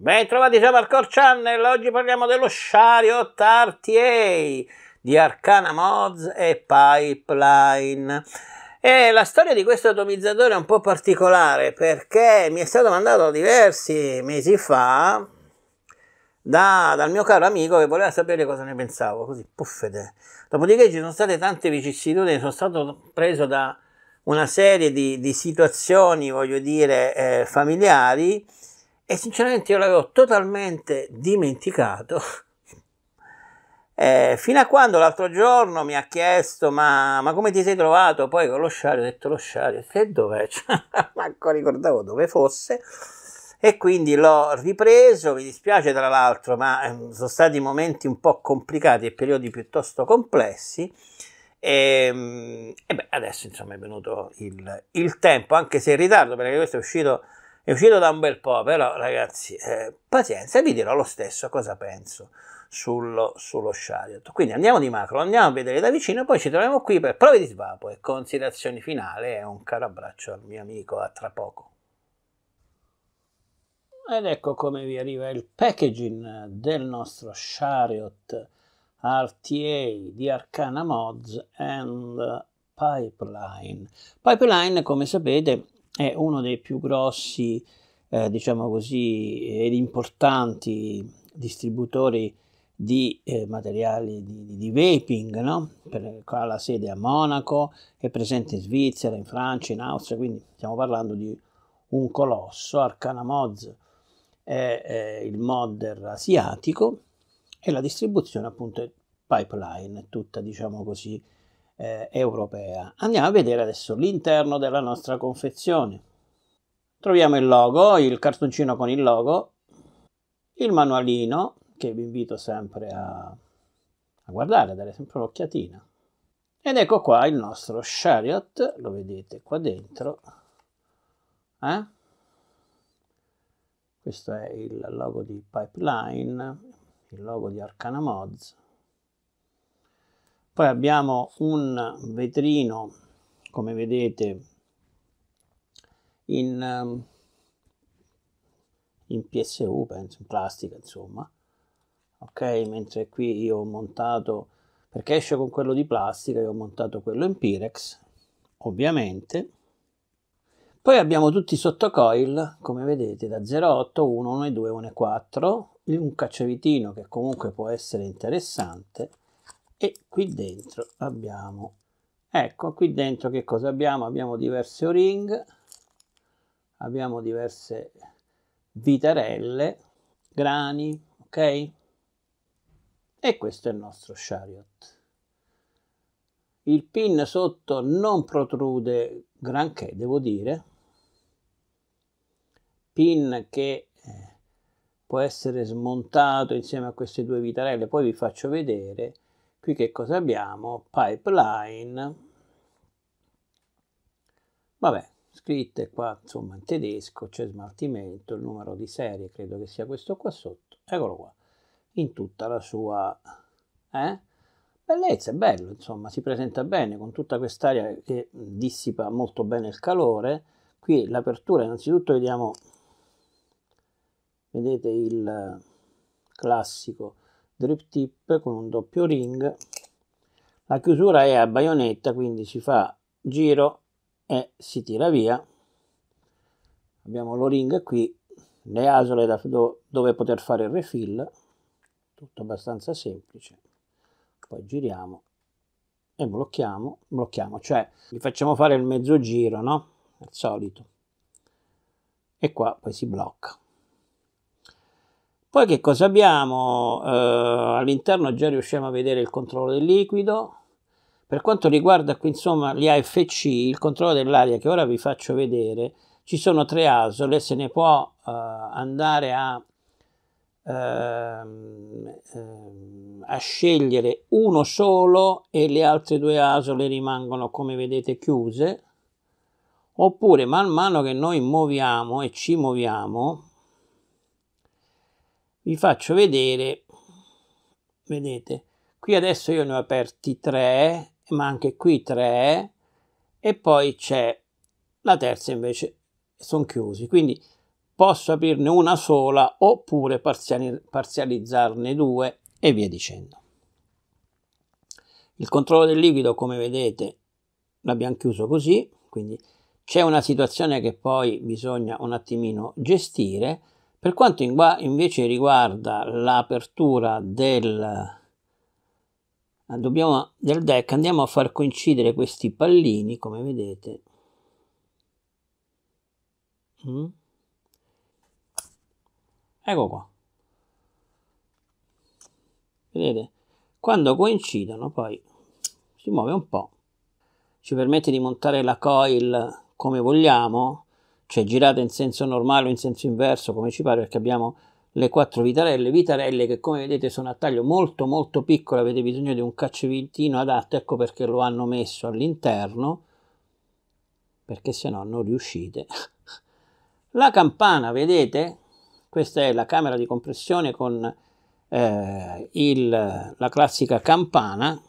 Ben trovati, siamo al Core Channel, oggi parliamo dello Shariot RTA di Arcana Mods e Pipeline. E la storia di questo atomizzatore è un po' particolare perché mi è stato mandato diversi mesi fa da, dal mio caro amico che voleva sapere cosa ne pensavo, così puffete. Dopodiché ci sono state tante vicissitudini, sono stato preso da una serie di, di situazioni, voglio dire, eh, familiari e sinceramente io l'avevo totalmente dimenticato. Eh, fino a quando l'altro giorno mi ha chiesto: ma, ma, come ti sei trovato? Poi con lo sciario ho detto: Lo sciario, che dov'è? Cioè, manco ricordavo dove fosse. E quindi l'ho ripreso. Mi dispiace tra l'altro, ma ehm, sono stati momenti un po' complicati e periodi piuttosto complessi. E, ehm, e beh, adesso insomma è venuto il, il tempo, anche se in ritardo, perché questo è uscito è uscito da un bel po', però ragazzi, eh, pazienza, vi dirò lo stesso cosa penso sullo, sullo chariot. Quindi andiamo di macro, andiamo a vedere da vicino, poi ci troviamo qui per prove di svapo e considerazioni finali e un caro abbraccio al mio amico, a tra poco. Ed ecco come vi arriva il packaging del nostro Shariot RTA di Arcana Mods and Pipeline. Pipeline, come sapete, è uno dei più grossi, eh, diciamo così, ed importanti distributori di eh, materiali di, di vaping, no? per, ha la sede a Monaco, è presente in Svizzera, in Francia, in Austria, quindi stiamo parlando di un colosso, Arcana Mods è, è il modder asiatico e la distribuzione appunto è pipeline, tutta diciamo così eh, europea. Andiamo a vedere adesso l'interno della nostra confezione. Troviamo il logo, il cartoncino con il logo, il manualino che vi invito sempre a, a guardare, a dare sempre un'occhiatina. Ed ecco qua il nostro chariot, lo vedete qua dentro. Eh? Questo è il logo di Pipeline, il logo di Arcana Mods. Poi abbiamo un vetrino, come vedete, in, ehm, in PSU, penso, in plastica, insomma. Ok, mentre qui io ho montato, perché esce con quello di plastica, io ho montato quello in Pirex, ovviamente. Poi abbiamo tutti i sottocoil, come vedete, da 0,8, 1, 1,2, 1,4, un cacciavitino che comunque può essere interessante, e qui dentro abbiamo ecco qui dentro che cosa abbiamo abbiamo diverse o-ring abbiamo diverse vitarelle grani ok e questo è il nostro chariot il pin sotto non protrude granché devo dire pin che eh, può essere smontato insieme a queste due vitarelle poi vi faccio vedere qui che cosa abbiamo? Pipeline. Vabbè, scritte qua, insomma, in tedesco, c'è smaltimento, il numero di serie credo che sia questo qua sotto. Eccolo qua, in tutta la sua... Eh? Bellezza, è bello, insomma, si presenta bene con tutta quest'aria che dissipa molto bene il calore. Qui l'apertura, innanzitutto vediamo, vedete il classico drip tip con un doppio ring la chiusura è a baionetta quindi si fa giro e si tira via abbiamo lo ring qui le asole da do, dove poter fare il refill tutto abbastanza semplice poi giriamo e blocchiamo blocchiamo cioè gli facciamo fare il mezzo giro no al solito e qua poi si blocca poi che cosa abbiamo? Eh, all'interno già riusciamo a vedere il controllo del liquido. Per quanto riguarda qui insomma gli AFC, il controllo dell'aria che ora vi faccio vedere, ci sono tre asole, se ne può eh, andare a, ehm, ehm, a scegliere uno solo e le altre due asole rimangono come vedete chiuse. Oppure man mano che noi muoviamo e ci muoviamo, vi faccio vedere, vedete, qui adesso io ne ho aperti tre, ma anche qui tre, e poi c'è la terza invece, sono chiusi, quindi posso aprirne una sola oppure parzializzarne due e via dicendo. Il controllo del liquido, come vedete, l'abbiamo chiuso così, quindi c'è una situazione che poi bisogna un attimino gestire, per quanto invece riguarda l'apertura del, dobbiamo, del deck, andiamo a far coincidere questi pallini, come vedete. Mm. Ecco qua. Vedete? Quando coincidono poi si muove un po'. Ci permette di montare la coil come vogliamo cioè girate in senso normale o in senso inverso, come ci pare, perché abbiamo le quattro vitarelle, vitarelle che come vedete sono a taglio molto molto piccolo, avete bisogno di un cacciavintino adatto, ecco perché lo hanno messo all'interno, perché se no non riuscite. La campana, vedete? Questa è la camera di compressione con eh, il, la classica campana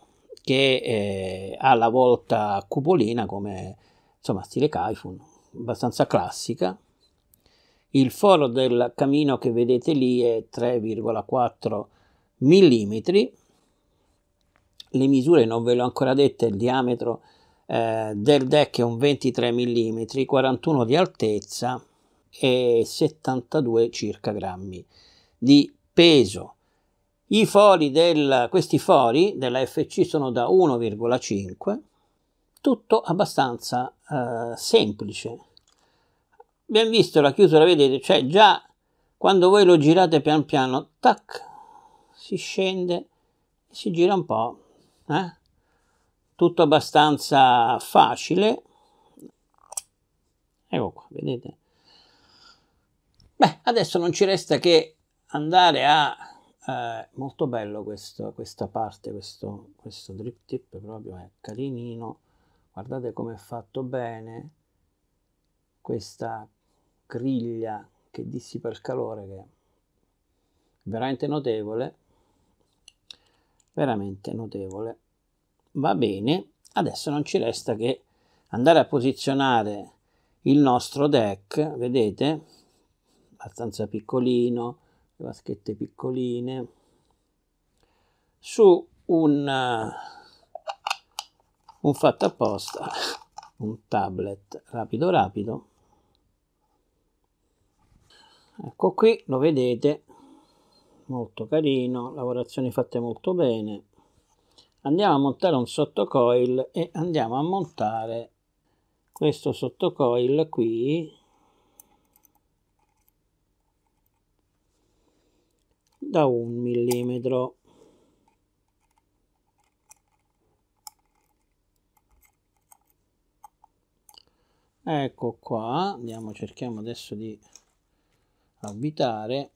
che eh, ha la volta cupolina come insomma stile Kaifun, abbastanza classica. Il foro del camino che vedete lì è 3,4 mm. Le misure non ve le ho ancora dette, il diametro eh, del deck è un 23 mm, 41 di altezza e 72 circa grammi di peso. I fori del, questi fori della FC sono da 1,5 tutto abbastanza eh, semplice. Abbiamo visto la chiusura, vedete, cioè già quando voi lo girate pian piano, tac, si scende e si gira un po'. Eh? Tutto abbastanza facile. Ecco qua, vedete. Beh, adesso non ci resta che andare a... Eh, molto bello questo, questa parte, questo, questo drip tip proprio è eh, carinino guardate come è fatto bene questa griglia che dissipa il calore che è veramente notevole veramente notevole va bene adesso non ci resta che andare a posizionare il nostro deck vedete abbastanza piccolino le vaschette piccoline su un un fatto apposta, un tablet rapido rapido. Ecco qui, lo vedete, molto carino, lavorazioni fatte molto bene. Andiamo a montare un sottocoil e andiamo a montare questo sottocoil qui da un millimetro ecco qua andiamo cerchiamo adesso di avvitare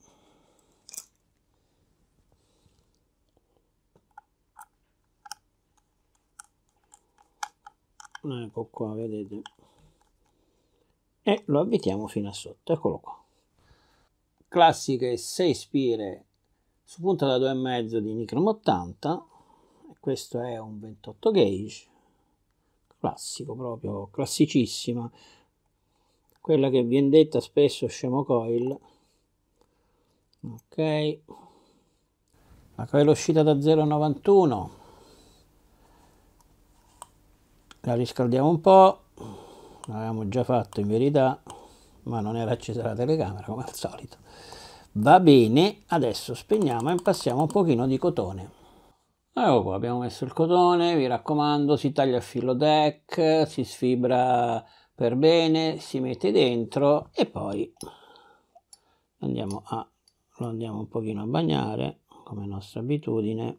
ecco qua vedete e lo avvitiamo fino a sotto eccolo qua classiche 6 spire su punta da 2,5 di Nikrom 80 questo è un 28 gauge classico proprio, classicissima, quella che viene detta spesso scemo coil, ok, la coil uscita da 0,91, la riscaldiamo un po', l'avevamo già fatto in verità, ma non era accesa la telecamera come al solito, va bene, adesso spegniamo e passiamo un pochino di cotone. Ecco ah, oh, qua, abbiamo messo il cotone, vi raccomando, si taglia a filo deck, si sfibra per bene, si mette dentro e poi andiamo a, lo andiamo un pochino a bagnare, come nostra abitudine.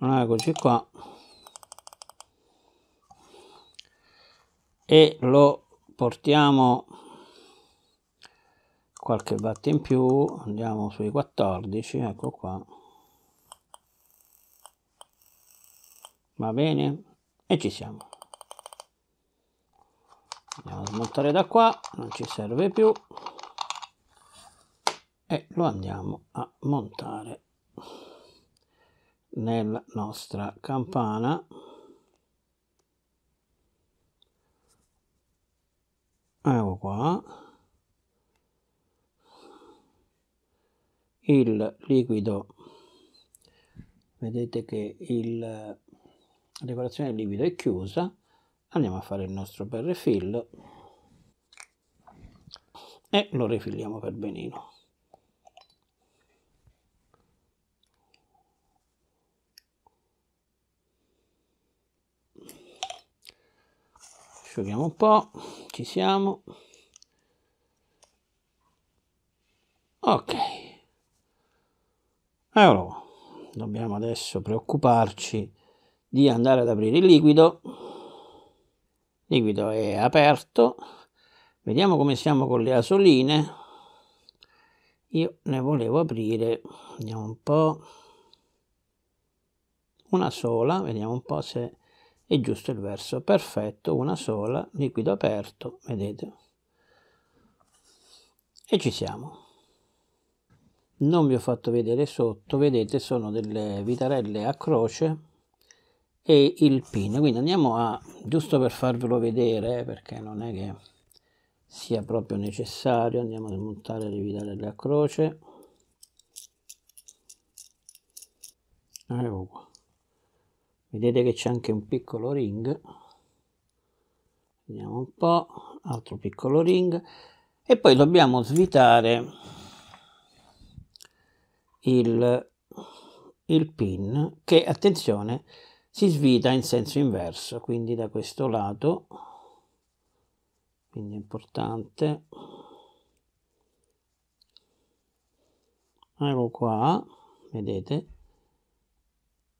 Eccoci qua. E lo portiamo qualche watt in più andiamo sui 14 ecco qua va bene e ci siamo andiamo a smontare da qua non ci serve più e lo andiamo a montare nella nostra campana ecco qua, il liquido, vedete che il, la decorazione del liquido è chiusa, andiamo a fare il nostro bel refill e lo rifilliamo per benino. asciughiamo un po' ci siamo ok allora dobbiamo adesso preoccuparci di andare ad aprire il liquido il liquido è aperto vediamo come siamo con le asoline io ne volevo aprire vediamo un po una sola vediamo un po se è giusto il verso, perfetto, una sola, liquido aperto, vedete? E ci siamo. Non vi ho fatto vedere sotto, vedete sono delle vitarelle a croce e il pin, quindi andiamo a, giusto per farvelo vedere, perché non è che sia proprio necessario, andiamo a smontare le vitarelle a croce. Ecco qua vedete che c'è anche un piccolo ring vediamo un po' altro piccolo ring e poi dobbiamo svitare il, il pin che attenzione si svita in senso inverso quindi da questo lato quindi è importante ecco qua vedete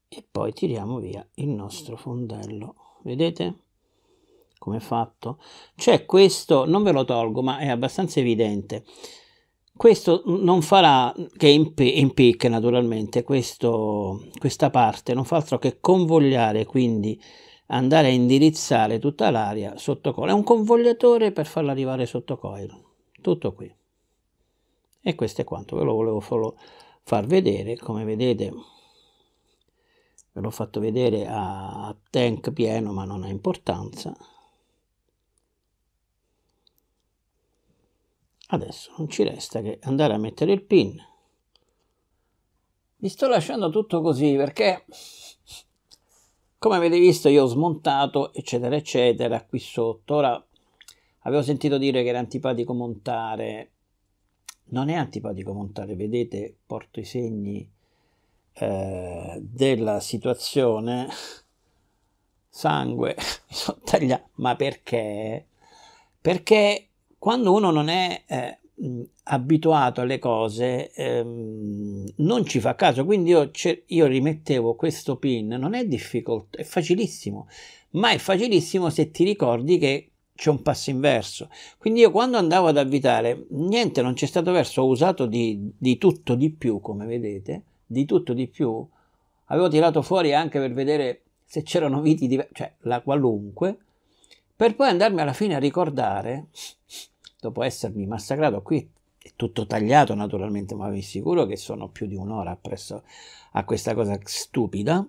e poi tiriamo via il nostro fondello vedete come è fatto cioè questo non ve lo tolgo ma è abbastanza evidente questo non farà che impicca naturalmente questo, questa parte non fa altro che convogliare quindi andare a indirizzare tutta l'aria sotto coil è un convogliatore per farla arrivare sotto coil tutto qui e questo è quanto ve lo volevo solo far vedere come vedete ve l'ho fatto vedere a tank pieno ma non ha importanza adesso non ci resta che andare a mettere il pin vi sto lasciando tutto così perché come avete visto io ho smontato eccetera eccetera qui sotto ora avevo sentito dire che era antipatico montare non è antipatico montare vedete porto i segni eh, della situazione sangue mi sono tagliato ma perché perché quando uno non è eh, abituato alle cose ehm, non ci fa caso quindi io, io rimettevo questo pin non è difficile è facilissimo ma è facilissimo se ti ricordi che c'è un passo inverso. Quindi io quando andavo ad avvitare, niente, non c'è stato verso, ho usato di, di tutto, di più, come vedete, di tutto di più, avevo tirato fuori anche per vedere se c'erano viti diversi, cioè la qualunque, per poi andarmi alla fine a ricordare, dopo essermi massacrato qui, è tutto tagliato naturalmente, ma vi assicuro che sono più di un'ora appresso a questa cosa stupida,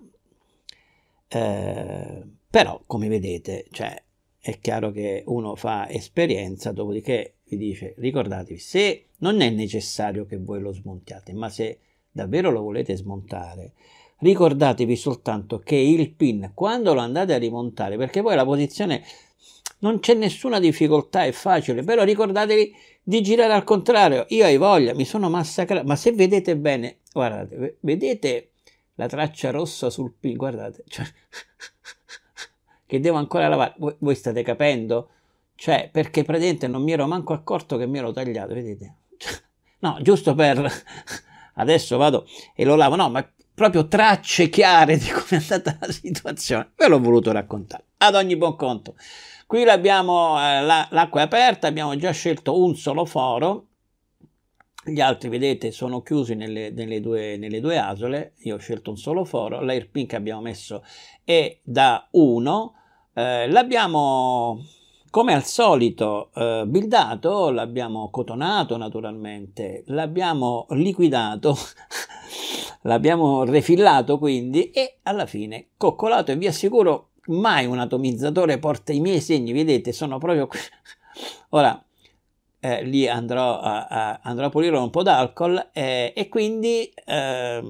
eh, però come vedete, cioè, è chiaro che uno fa esperienza, dopodiché vi dice ricordatevi, se non è necessario che voi lo smontiate, ma se davvero lo volete smontare, ricordatevi soltanto che il pin, quando lo andate a rimontare, perché poi la posizione non c'è nessuna difficoltà, è facile, però ricordatevi di girare al contrario. Io hai voglia, mi sono massacrato, ma se vedete bene, guardate, vedete la traccia rossa sul pin, guardate, cioè, che devo ancora lavare, voi, voi state capendo? Cioè, perché praticamente non mi ero manco accorto che mi ero tagliato, vedete? no, giusto per adesso vado e lo lavo, no, ma proprio tracce chiare di come è andata la situazione. Ve l'ho voluto raccontare. Ad ogni buon conto, qui abbiamo eh, l'acqua è aperta, abbiamo già scelto un solo foro, gli altri vedete sono chiusi nelle, nelle, due, nelle due, asole, io ho scelto un solo foro, l'air pink abbiamo messo è da 1, eh, l'abbiamo come al solito, eh, buildato, l'abbiamo cotonato naturalmente, l'abbiamo liquidato, l'abbiamo refillato quindi e alla fine coccolato e vi assicuro mai un atomizzatore porta i miei segni, vedete, sono proprio qui. Ora, eh, lì andrò a, a, andrò a, pulire un po' d'alcol eh, e quindi eh,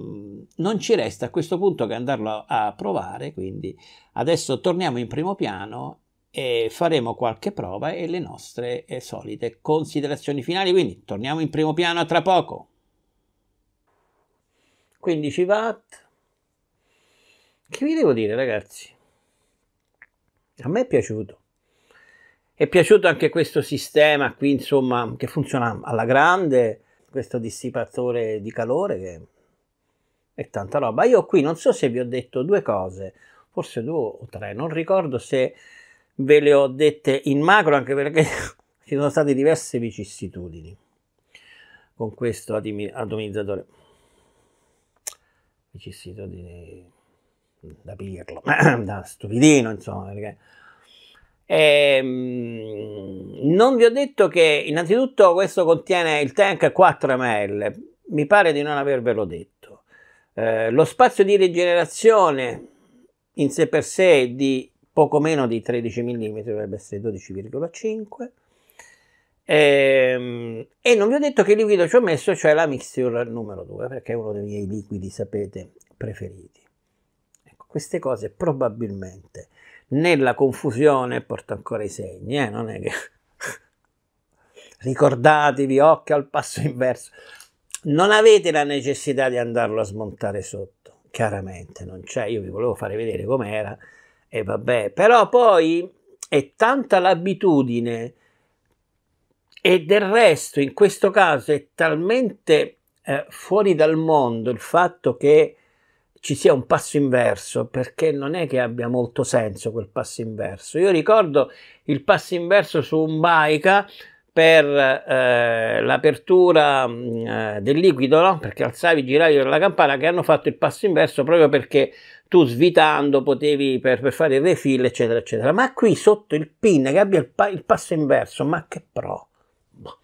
non ci resta a questo punto che andarlo a, a provare. Quindi adesso torniamo in primo piano e faremo qualche prova e le nostre eh, solite considerazioni finali. Quindi torniamo in primo piano tra poco. 15 watt. Che vi devo dire ragazzi? A me è piaciuto. È piaciuto anche questo sistema qui, insomma, che funziona alla grande, questo dissipatore di calore che è tanta roba. Io qui non so se vi ho detto due cose, forse due o tre, non ricordo se ve le ho dette in macro anche perché ci sono state diverse vicissitudini con questo atomizzatore. Vicissitudini da pirlo, da stupidino, insomma. Perché... E, ehm, non vi ho detto che innanzitutto questo contiene il tank 4 ml, mi pare di non avervelo detto. Eh, lo spazio di rigenerazione in sé per sé di poco meno di 13 mm, dovrebbe essere 12,5 e, ehm, e, non vi ho detto che liquido ci ho messo, cioè la mixture numero 2, perché è uno dei miei liquidi, sapete, preferiti. Ecco, queste cose probabilmente nella confusione, porto ancora i segni, eh, non è che... Ricordatevi, occhio al passo inverso. Non avete la necessità di andarlo a smontare sotto, chiaramente non c'è, io vi volevo fare vedere com'era, e eh, vabbè, però poi è tanta l'abitudine e del resto in questo caso è talmente eh, fuori dal mondo il fatto che ci sia un passo inverso perché non è che abbia molto senso quel passo inverso. Io ricordo il passo inverso su un baica per eh, l'apertura mh, mm, eh, del liquido, no? perché alzavi, i giravi della campana, che hanno fatto il passo inverso proprio perché tu svitando potevi per, per fare il refill, eccetera, eccetera. Ma qui sotto il pin che abbia il, pa il passo inverso, ma che pro! Boh.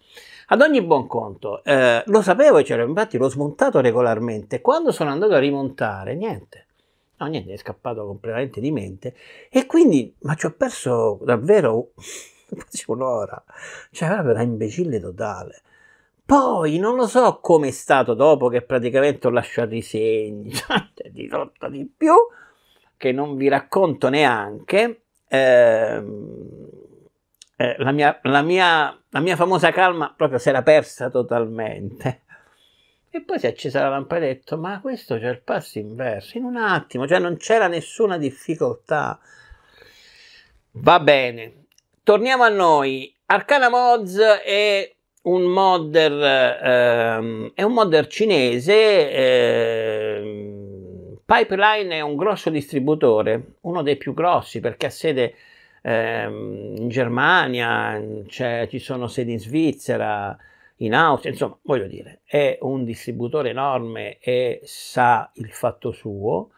Ad ogni buon conto, eh, lo sapevo, cioè, infatti l'ho smontato regolarmente. Quando sono andato a rimontare, niente. No, niente, è scappato completamente di mente. E quindi, ma ci ho perso davvero facevo un'ora. Cioè, era da imbecille totale. Poi non lo so come è stato dopo che praticamente ho lasciato i segni, cioè, di tutto di più, che non vi racconto neanche. Eh, eh, la, mia, la, mia, la mia famosa calma proprio si era persa totalmente. E poi si è accesa la lampada e ha detto: Ma questo c'è il passo inverso. In un attimo, cioè non c'era nessuna difficoltà. Va bene, torniamo a noi. Arcana Mods è un modder, ehm, è un modder cinese. Ehm, Pipeline è un grosso distributore, uno dei più grossi perché ha sede ehm, in Germania, ci sono sedi in Svizzera, in Austria, insomma, voglio dire, è un distributore enorme e sa il fatto suo.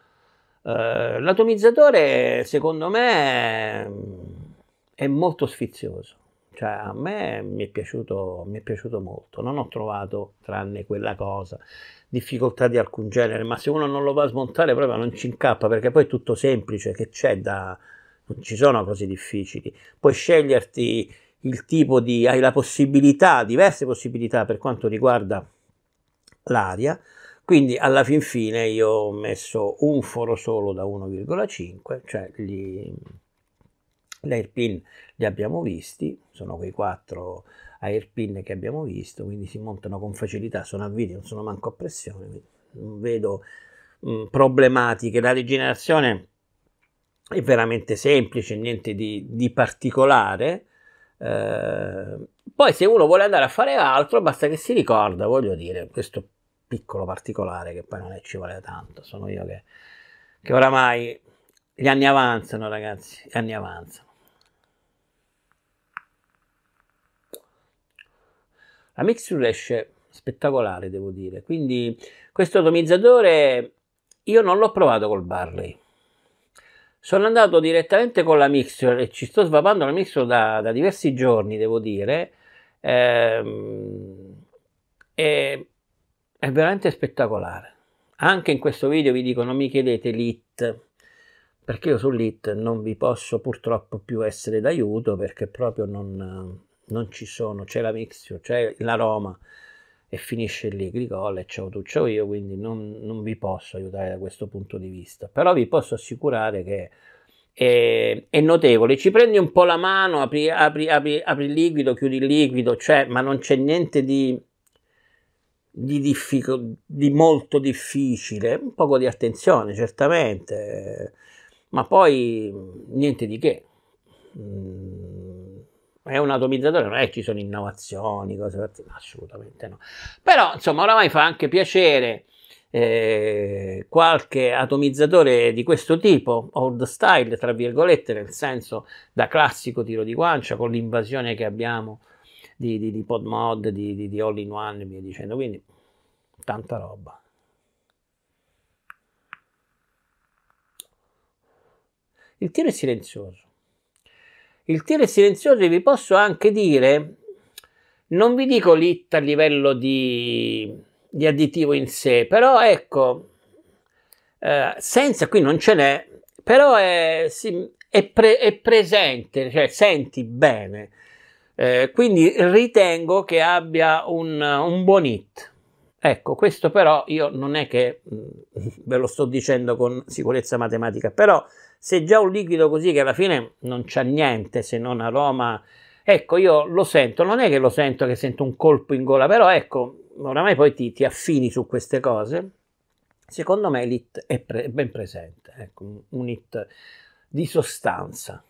Eh, l'atomizzatore, secondo me è molto sfizioso. Cioè, a me mi è, piaciuto, mi è piaciuto molto, non ho trovato, tranne quella cosa, difficoltà di alcun genere, ma se uno non lo va a smontare proprio non ci incappa, perché poi è tutto semplice, che c'è da... non ci sono cose difficili. Puoi sceglierti il tipo di... hai la possibilità, diverse possibilità per quanto riguarda l'aria, quindi alla fin fine io ho messo un foro solo da 1,5, cioè gli gli airpin li abbiamo visti, sono quei quattro airpin che abbiamo visto, quindi si montano con facilità, sono a video, non sono manco a pressione, non vedo mh, mm, problematiche. La rigenerazione è veramente semplice, niente di, di particolare. Eh, poi se uno vuole andare a fare altro, basta che si ricorda, voglio dire, questo piccolo particolare che poi non è, ci vuole tanto, sono io che, che oramai gli anni avanzano ragazzi, gli anni avanzano. La mixture esce spettacolare, devo dire. Quindi questo atomizzatore io non l'ho provato col Barley. Sono andato direttamente con la mixture e ci sto svapando la mixture da, da diversi giorni, devo dire. Ehm, è, è veramente spettacolare. Anche in questo video vi dico non mi chiedete l'IT, perché io sull'IT non vi posso purtroppo più essere d'aiuto perché proprio non, non ci sono, c'è la Mixio, c'è la Roma e finisce lì Grigol e ciao tu, ciao io, quindi non, non, vi posso aiutare da questo punto di vista, però vi posso assicurare che è, è notevole, ci prendi un po' la mano, apri, apri, apri, apri il liquido, chiudi il liquido, cioè, ma non c'è niente di... Di, diffico, di, molto difficile, un poco di attenzione certamente, ma poi niente di che. Mm è un atomizzatore, non è che ci sono innovazioni, cose no, assolutamente no. Però insomma oramai fa anche piacere eh, qualche atomizzatore di questo tipo, old style tra virgolette, nel senso da classico tiro di guancia con l'invasione che abbiamo di, di, di pod mod, di, di, di all in one e via dicendo, quindi tanta roba. Il tiro è silenzioso. Il tiro è silenzioso e vi posso anche dire, non vi dico lit a livello di, di additivo in sé, però ecco, eh, senza qui non ce n'è, però è, sì, è, pre, è presente, cioè senti bene. Eh, quindi ritengo che abbia un, un buon hit. Ecco, questo però io non è che mm, ve lo sto dicendo con sicurezza matematica, però se già un liquido così che alla fine non c'ha niente se non aroma, ecco io lo sento, non è che lo sento che sento un colpo in gola, però ecco, oramai poi ti, ti affini su queste cose, secondo me l'it è pre- ben presente, ecco, un it di sostanza.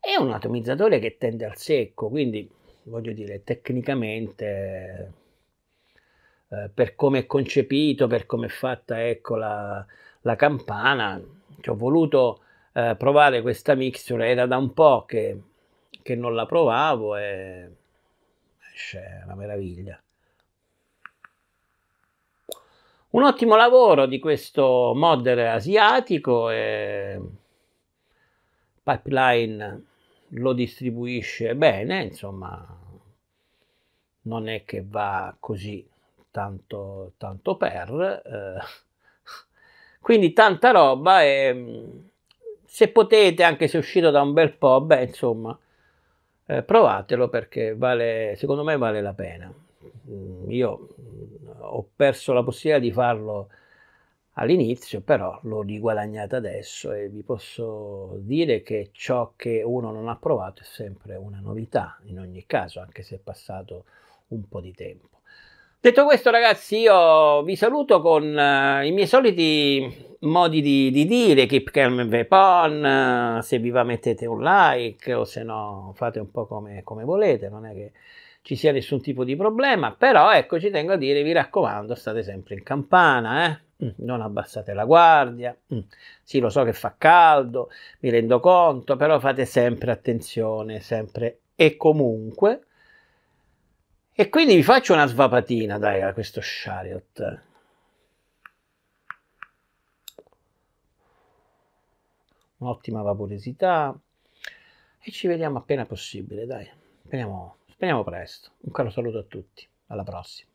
È un atomizzatore che tende al secco, quindi voglio dire, tecnicamente eh, per come è concepito, per come è fatta ecco, la, la campana, ci ho voluto eh, provare questa mixture, era da un po' che, che non la provavo e esce una meraviglia. Un ottimo lavoro di questo modder asiatico e Pipeline lo distribuisce bene, insomma non è che va così tanto, tanto per. Eh. Quindi tanta roba e mm, se potete, anche se uscito da un bel po', beh insomma, eh, provatelo perché vale, secondo me vale la pena. Mm, io mm, ho perso la possibilità di farlo all'inizio, però l'ho riguadagnata adesso e vi posso dire che ciò che uno non ha provato è sempre una novità, in ogni caso, anche se è passato un po' di tempo. Detto questo, ragazzi, io vi saluto con uh, i miei soliti modi di, di dire: keep calm and weapon. Uh, eh, se vi va, mettete un like o se no, fate un po' come, come volete. Non è che ci sia nessun tipo di problema, però ecco ci tengo a dire, vi raccomando, state sempre in campana, eh? Mm, non abbassate la guardia, mm, sì lo so che fa caldo, mi rendo conto, però fate sempre attenzione, sempre e comunque e quindi vi faccio una svapatina, dai, a questo chariot. Un'ottima vaporosità. E ci vediamo appena possibile, dai. Speriamo, speriamo presto. Un caro saluto a tutti. Alla prossima.